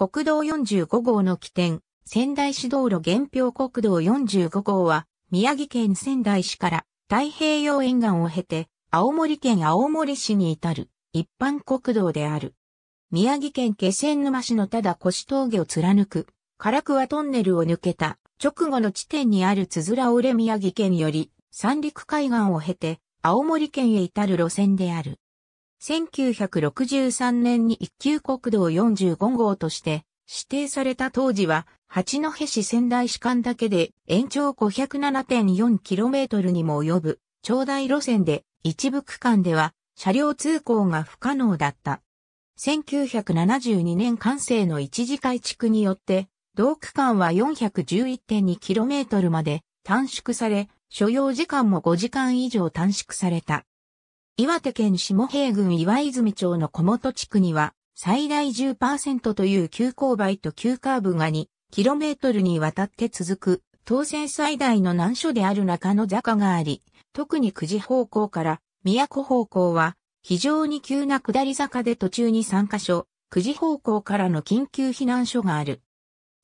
国道45号の起点、仙台市道路原表国道45号は、宮城県仙台市から太平洋沿岸を経て、青森県青森市に至る一般国道である。宮城県気仙沼市のただ越峠を貫く、唐桑トンネルを抜けた直後の地点にあるつづら折れ宮城県より三陸海岸を経て青森県へ至る路線である。1963年に一級国道45号として指定された当時は、八戸市仙台市間だけで延長 507.4km にも及ぶ長大路線で一部区間では車両通行が不可能だった。1972年完成の一次改築によって同区間は 411.2km まで短縮され、所要時間も5時間以上短縮された。岩手県下平郡岩泉町の小本地区には、最大10%という急勾配と急カーブが 2km にわたって続く、当選最大の難所である中野坂があり、特に9時方向から都方向は、非常に急な下り坂で途中に3カ所、9時方向からの緊急避難所がある。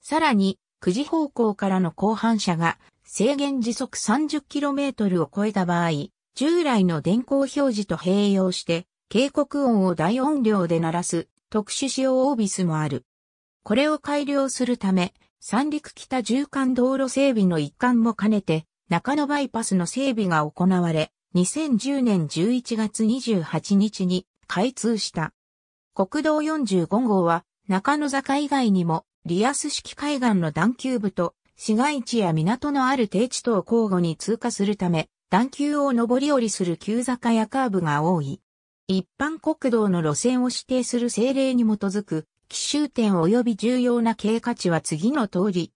さらに、9時方向からの後半車が制限時速 30km を超えた場合、従来の電光表示と併用して、警告音を大音量で鳴らす特殊仕様オービスもある。これを改良するため、三陸北縦貫道路整備の一環も兼ねて、中野バイパスの整備が行われ、2010年11月28日に開通した。国道45号は、中野坂以外にも、リアス式海岸の段丘部と、市街地や港のある低地等を交互に通過するため、段丘を上り下りする急坂やカーブが多い。一般国道の路線を指定する政令に基づく、奇襲点及び重要な経過値は次の通り。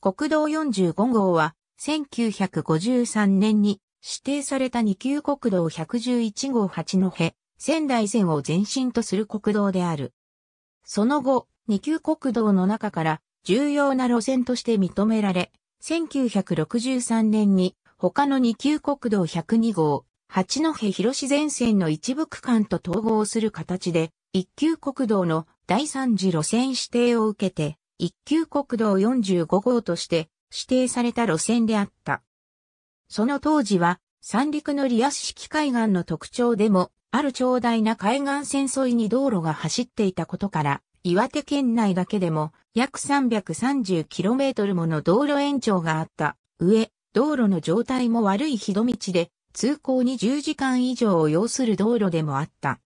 国道45号は、1953年に指定された2級国道111号八戸、仙台線を前進とする国道である。その後、2級国道の中から重要な路線として認められ、1963年に他の二級国道102号、八戸広志前線の一部区間と統合する形で、一級国道の第三次路線指定を受けて、一級国道45号として指定された路線であった。その当時は、三陸のリアス式海岸の特徴でも、ある長大な海岸線沿いに道路が走っていたことから、岩手県内だけでも約 330km もの道路延長があった。上、道路の状態も悪い日戸道で、通行に10時間以上を要する道路でもあった。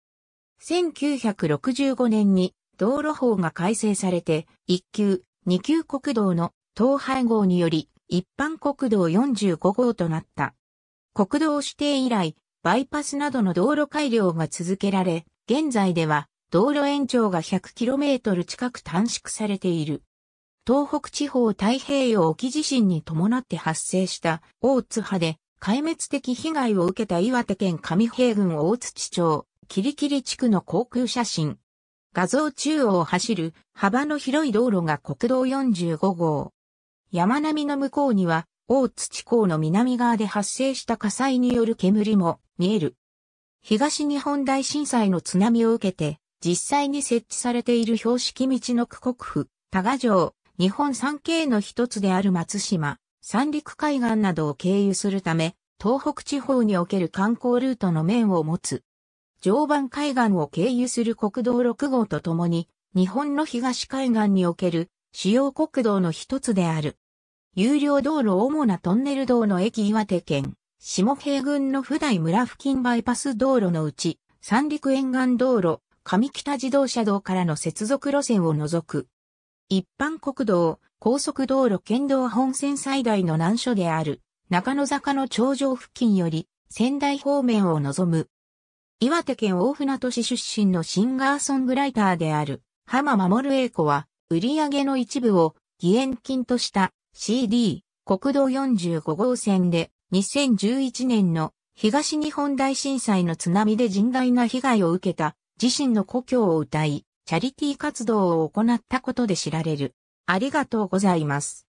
1965年に道路法が改正されて、1級、2級国道の統廃合により、一般国道45号となった。国道指定以来、バイパスなどの道路改良が続けられ、現在では道路延長が 100km 近く短縮されている。東北地方太平洋沖地震に伴って発生した大津波で壊滅的被害を受けた岩手県上平郡大地町、キリキリ地区の航空写真。画像中央を走る幅の広い道路が国道45号。山並みの向こうには大津地港の南側で発生した火災による煙も見える。東日本大震災の津波を受けて実際に設置されている標識道の区国府、多賀城、日本三景の一つである松島、三陸海岸などを経由するため、東北地方における観光ルートの面を持つ。常磐海岸を経由する国道6号とともに、日本の東海岸における主要国道の一つである。有料道路主なトンネル道の駅岩手県、下平郡の普代村付近バイパス道路のうち、三陸沿岸道路、上北自動車道からの接続路線を除く、一般国道、高速道路県道本線最大の難所である、中野坂の頂上付近より、仙台方面を望む。岩手県大船渡市出身のシンガーソングライターである、浜守栄子は、売り上げの一部を、義援金とした CD、国道45号線で、2011年の東日本大震災の津波で甚大な被害を受けた自身の故郷を歌い、チャリティ活動を行ったことで知られる。ありがとうございます。